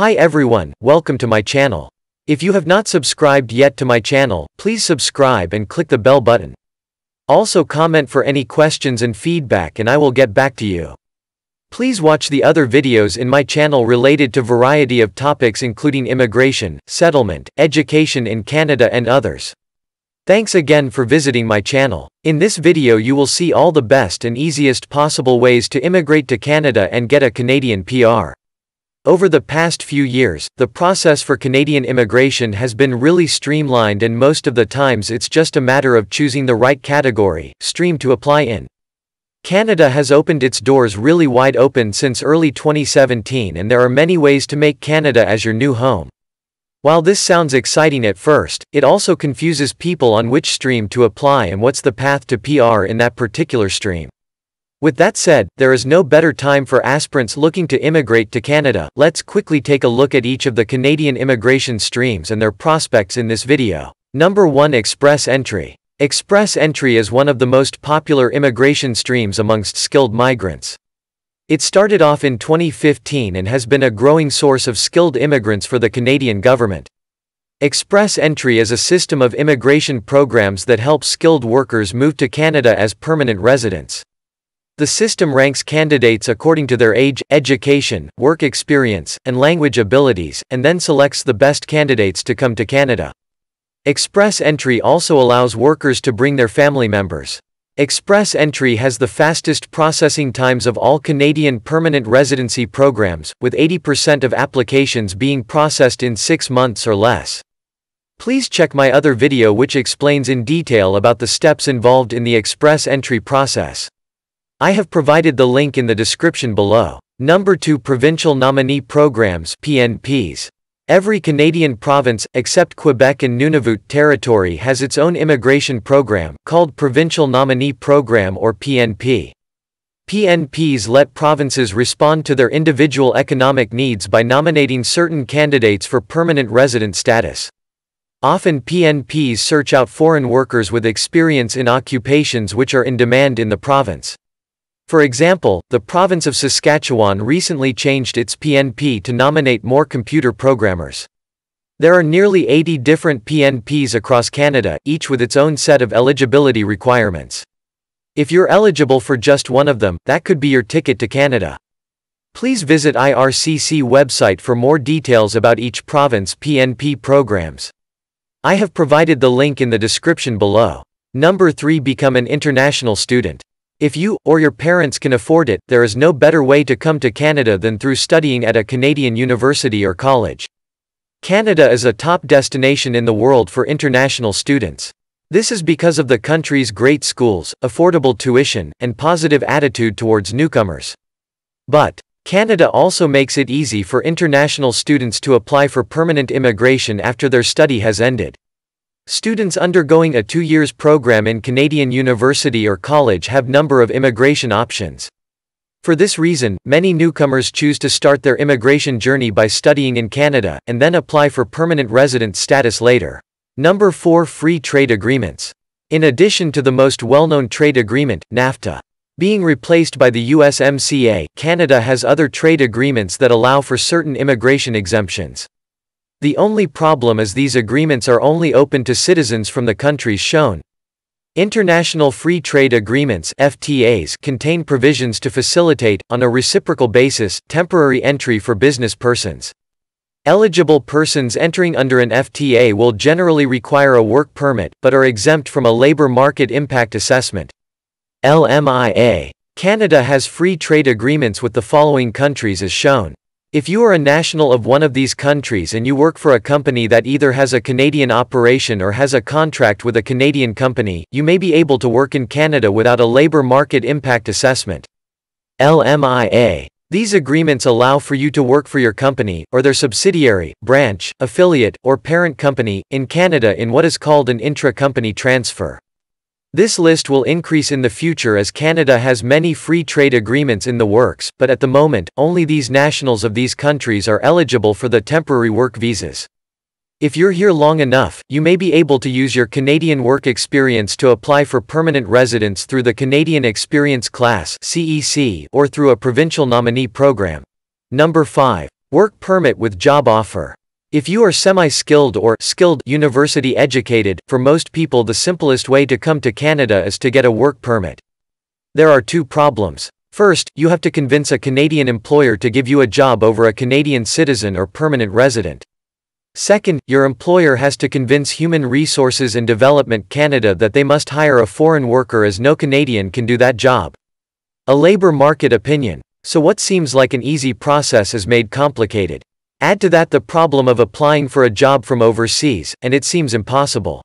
Hi everyone, welcome to my channel. If you have not subscribed yet to my channel, please subscribe and click the bell button. Also comment for any questions and feedback and I will get back to you. Please watch the other videos in my channel related to variety of topics including immigration, settlement, education in Canada and others. Thanks again for visiting my channel. In this video you will see all the best and easiest possible ways to immigrate to Canada and get a Canadian PR. Over the past few years, the process for Canadian immigration has been really streamlined and most of the times it's just a matter of choosing the right category, stream to apply in. Canada has opened its doors really wide open since early 2017 and there are many ways to make Canada as your new home. While this sounds exciting at first, it also confuses people on which stream to apply and what's the path to PR in that particular stream. With that said, there is no better time for aspirants looking to immigrate to Canada. Let's quickly take a look at each of the Canadian immigration streams and their prospects in this video. Number 1 Express Entry. Express entry is one of the most popular immigration streams amongst skilled migrants. It started off in 2015 and has been a growing source of skilled immigrants for the Canadian government. Express entry is a system of immigration programs that help skilled workers move to Canada as permanent residents. The system ranks candidates according to their age, education, work experience, and language abilities, and then selects the best candidates to come to Canada. Express entry also allows workers to bring their family members. Express entry has the fastest processing times of all Canadian permanent residency programs, with 80% of applications being processed in six months or less. Please check my other video which explains in detail about the steps involved in the express entry process. I have provided the link in the description below. Number 2 Provincial Nominee Programs PNPs. Every Canadian province, except Quebec and Nunavut territory has its own immigration program, called Provincial Nominee Program or PNP. PNPs let provinces respond to their individual economic needs by nominating certain candidates for permanent resident status. Often PNPs search out foreign workers with experience in occupations which are in demand in the province. For example, the province of Saskatchewan recently changed its PNP to nominate more computer programmers. There are nearly 80 different PNPs across Canada, each with its own set of eligibility requirements. If you're eligible for just one of them, that could be your ticket to Canada. Please visit IRCC website for more details about each province PNP programs. I have provided the link in the description below. Number 3 Become an international student. If you, or your parents can afford it, there is no better way to come to Canada than through studying at a Canadian university or college. Canada is a top destination in the world for international students. This is because of the country's great schools, affordable tuition, and positive attitude towards newcomers. But, Canada also makes it easy for international students to apply for permanent immigration after their study has ended. Students undergoing a two years program in Canadian university or college have number of immigration options. For this reason, many newcomers choose to start their immigration journey by studying in Canada, and then apply for permanent resident status later. Number 4 Free Trade Agreements. In addition to the most well-known trade agreement, NAFTA, being replaced by the USMCA, Canada has other trade agreements that allow for certain immigration exemptions. The only problem is these agreements are only open to citizens from the countries shown. International Free Trade Agreements FTAs contain provisions to facilitate, on a reciprocal basis, temporary entry for business persons. Eligible persons entering under an FTA will generally require a work permit, but are exempt from a labor market impact assessment. LMIA. Canada has free trade agreements with the following countries as shown. If you are a national of one of these countries and you work for a company that either has a Canadian operation or has a contract with a Canadian company, you may be able to work in Canada without a Labour Market Impact Assessment. LMIA. These agreements allow for you to work for your company, or their subsidiary, branch, affiliate, or parent company, in Canada in what is called an intra company transfer. This list will increase in the future as Canada has many free trade agreements in the works, but at the moment, only these nationals of these countries are eligible for the temporary work visas. If you're here long enough, you may be able to use your Canadian work experience to apply for permanent residence through the Canadian Experience Class (CEC) or through a provincial nominee program. Number 5. Work permit with job offer. If you are semi-skilled or skilled university educated, for most people the simplest way to come to Canada is to get a work permit. There are two problems. First, you have to convince a Canadian employer to give you a job over a Canadian citizen or permanent resident. Second, your employer has to convince Human Resources and Development Canada that they must hire a foreign worker as no Canadian can do that job. A labor market opinion. So what seems like an easy process is made complicated. Add to that the problem of applying for a job from overseas, and it seems impossible.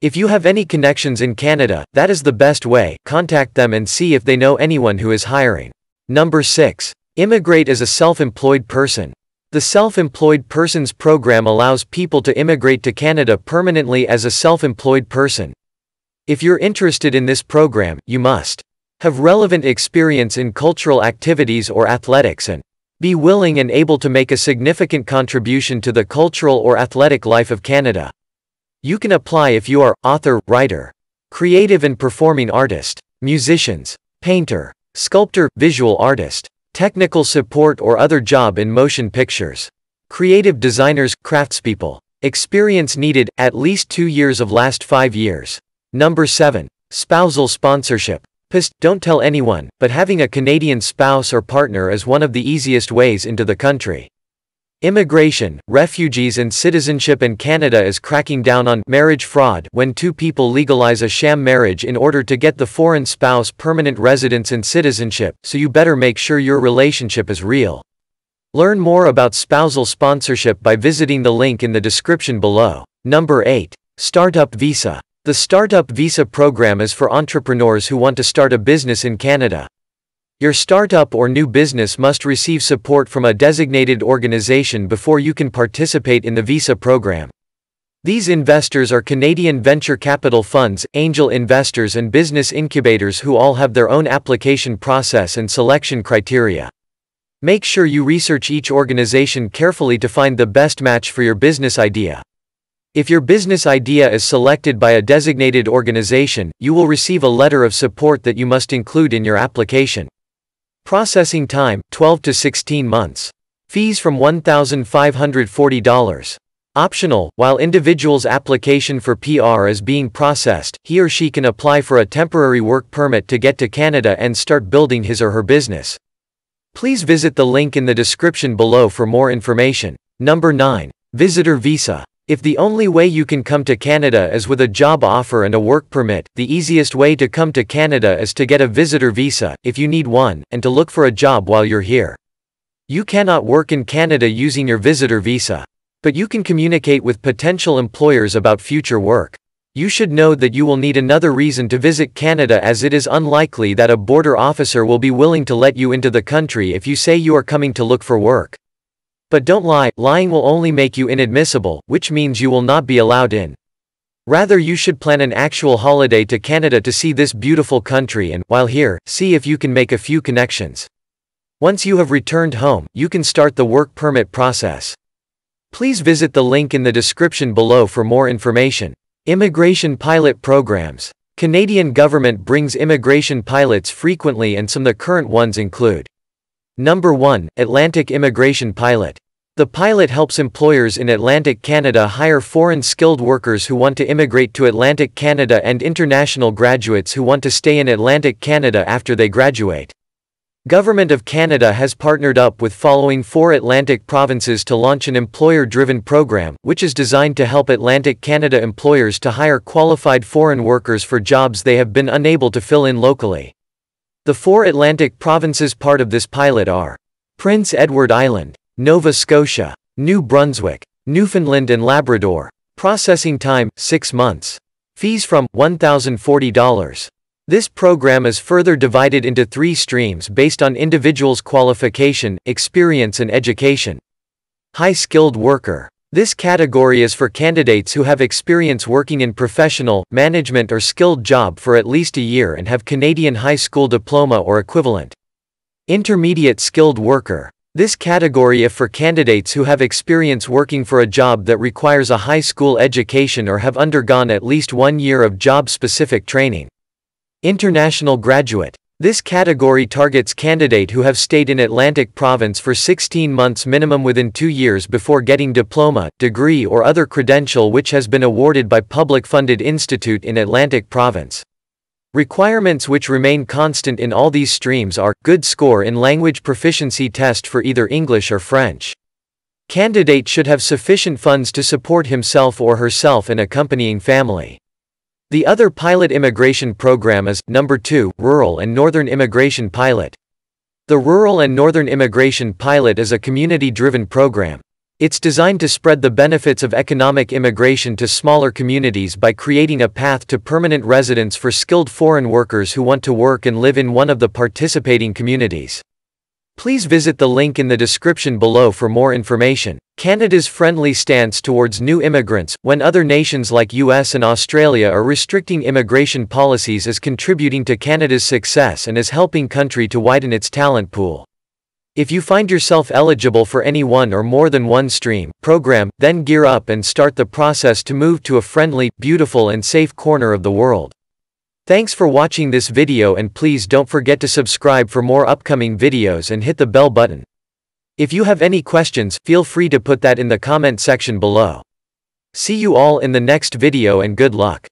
If you have any connections in Canada, that is the best way, contact them and see if they know anyone who is hiring. Number 6. Immigrate as a self-employed person. The Self-Employed Persons Program allows people to immigrate to Canada permanently as a self-employed person. If you're interested in this program, you must have relevant experience in cultural activities or athletics and be willing and able to make a significant contribution to the cultural or athletic life of Canada. You can apply if you are author, writer, creative and performing artist, musicians, painter, sculptor, visual artist, technical support or other job in motion pictures, creative designers, craftspeople. Experience needed, at least two years of last five years. Number 7. Spousal sponsorship don't tell anyone, but having a Canadian spouse or partner is one of the easiest ways into the country. Immigration, refugees and citizenship in Canada is cracking down on marriage fraud when two people legalize a sham marriage in order to get the foreign spouse permanent residence and citizenship, so you better make sure your relationship is real. Learn more about spousal sponsorship by visiting the link in the description below. Number 8. Startup Visa the Startup Visa program is for entrepreneurs who want to start a business in Canada. Your startup or new business must receive support from a designated organization before you can participate in the visa program. These investors are Canadian venture capital funds, angel investors, and business incubators who all have their own application process and selection criteria. Make sure you research each organization carefully to find the best match for your business idea. If your business idea is selected by a designated organization, you will receive a letter of support that you must include in your application. Processing time, 12 to 16 months. Fees from $1,540. Optional, while individual's application for PR is being processed, he or she can apply for a temporary work permit to get to Canada and start building his or her business. Please visit the link in the description below for more information. Number 9. Visitor Visa. If the only way you can come to Canada is with a job offer and a work permit, the easiest way to come to Canada is to get a visitor visa, if you need one, and to look for a job while you're here. You cannot work in Canada using your visitor visa. But you can communicate with potential employers about future work. You should know that you will need another reason to visit Canada as it is unlikely that a border officer will be willing to let you into the country if you say you are coming to look for work. But don't lie, lying will only make you inadmissible, which means you will not be allowed in. Rather you should plan an actual holiday to Canada to see this beautiful country and, while here, see if you can make a few connections. Once you have returned home, you can start the work permit process. Please visit the link in the description below for more information. Immigration Pilot Programs Canadian government brings immigration pilots frequently and some the current ones include Number 1. Atlantic Immigration Pilot. The pilot helps employers in Atlantic Canada hire foreign skilled workers who want to immigrate to Atlantic Canada and international graduates who want to stay in Atlantic Canada after they graduate. Government of Canada has partnered up with following four Atlantic provinces to launch an employer-driven program, which is designed to help Atlantic Canada employers to hire qualified foreign workers for jobs they have been unable to fill in locally. The four Atlantic provinces part of this pilot are Prince Edward Island, Nova Scotia, New Brunswick, Newfoundland and Labrador. Processing time, 6 months. Fees from, $1,040. This program is further divided into three streams based on individuals' qualification, experience and education. High-skilled worker. This category is for candidates who have experience working in professional, management or skilled job for at least a year and have Canadian high school diploma or equivalent. Intermediate skilled worker. This category if for candidates who have experience working for a job that requires a high school education or have undergone at least one year of job-specific training. International graduate. This category targets candidate who have stayed in Atlantic Province for 16 months minimum within two years before getting diploma, degree or other credential which has been awarded by public-funded institute in Atlantic Province. Requirements which remain constant in all these streams are, good score in language proficiency test for either English or French. Candidate should have sufficient funds to support himself or herself and accompanying family. The other pilot immigration program is, number 2, Rural and Northern Immigration Pilot. The Rural and Northern Immigration Pilot is a community-driven program. It's designed to spread the benefits of economic immigration to smaller communities by creating a path to permanent residence for skilled foreign workers who want to work and live in one of the participating communities. Please visit the link in the description below for more information. Canada's friendly stance towards new immigrants, when other nations like US and Australia are restricting immigration policies is contributing to Canada's success and is helping country to widen its talent pool. If you find yourself eligible for any one or more than one stream, program, then gear up and start the process to move to a friendly, beautiful and safe corner of the world. Thanks for watching this video and please don't forget to subscribe for more upcoming videos and hit the bell button. If you have any questions, feel free to put that in the comment section below. See you all in the next video and good luck.